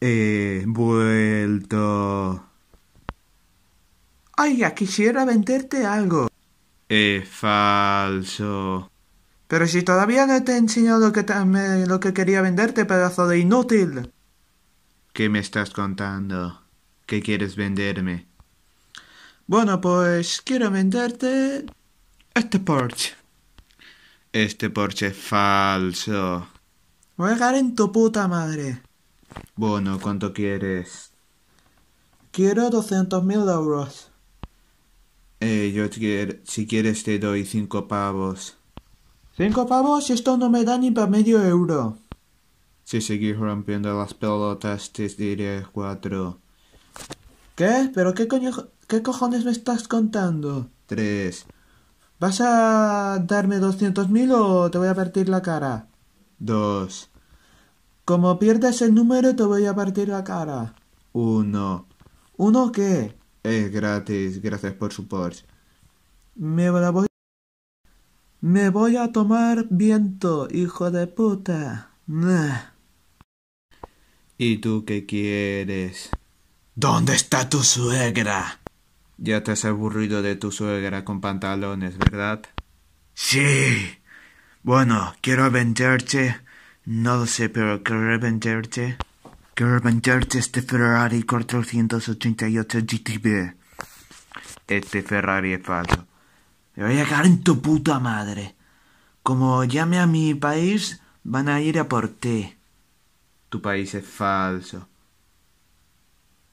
He vuelto. ya quisiera venderte algo. Es falso. Pero si todavía no te he enseñado lo que, lo que quería venderte, pedazo de inútil. ¿Qué me estás contando? ¿Qué quieres venderme? Bueno, pues quiero venderte este Porsche. Este Porsche es falso. Voy en tu puta madre. Bueno, ¿cuánto quieres? Quiero 200.000 euros. Eh, yo si quieres te doy 5 pavos. ¿Cinco pavos? Esto no me da ni para medio euro. Si seguís rompiendo las pelotas te diré cuatro. ¿Qué? ¿Pero qué, coño, qué cojones me estás contando? Tres. ¿Vas a darme mil o te voy a partir la cara? Dos. Como pierdas el número te voy a partir la cara. Uno. ¿Uno qué? Es gratis, gracias por su Porsche. Me voy... Me voy a tomar viento, hijo de puta. ¿Y tú qué quieres? ¿Dónde está tu suegra? Ya te has aburrido de tu suegra con pantalones, ¿verdad? Sí. Bueno, quiero aventarte no lo sé, pero que revenderte. que venderte este Ferrari 488 GTB. Este Ferrari es falso. Me voy a cagar en tu puta madre. Como llame a mi país, van a ir a por ti. Tu país es falso.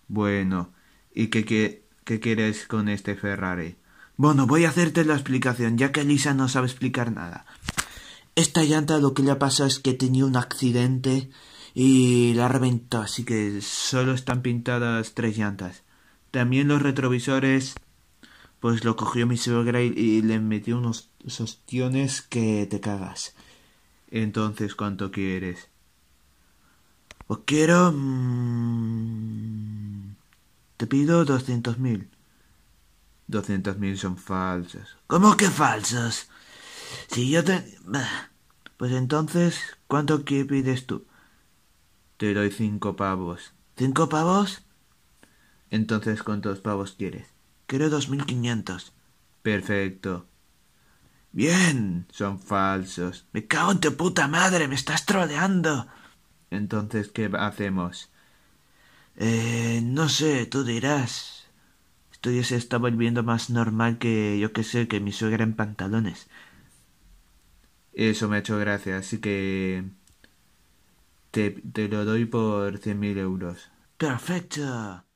Bueno, ¿y qué, qué, qué quieres con este Ferrari? Bueno, voy a hacerte la explicación, ya que Lisa no sabe explicar nada. Esta llanta lo que le ha pasado es que tenía un accidente y la reventó, así que solo están pintadas tres llantas. También los retrovisores, pues lo cogió mi suegra y, y le metió unos sostiones que te cagas. Entonces, ¿cuánto quieres? Os pues quiero... Mm, te pido 200.000 mil. son falsos. ¿Cómo que falsos? Si yo te... Pues entonces, ¿cuánto que pides tú? Te doy cinco pavos. ¿Cinco pavos? Entonces, ¿cuántos pavos quieres? Quiero dos mil quinientos. Perfecto. Bien, son falsos. Me cago en tu puta madre, me estás troleando. Entonces, ¿qué hacemos? Eh, no sé, tú dirás. Esto ya se está volviendo más normal que yo que sé, que mi suegra en pantalones. Eso me ha hecho gracia, así que te, te lo doy por 100.000 euros. ¡Perfecto!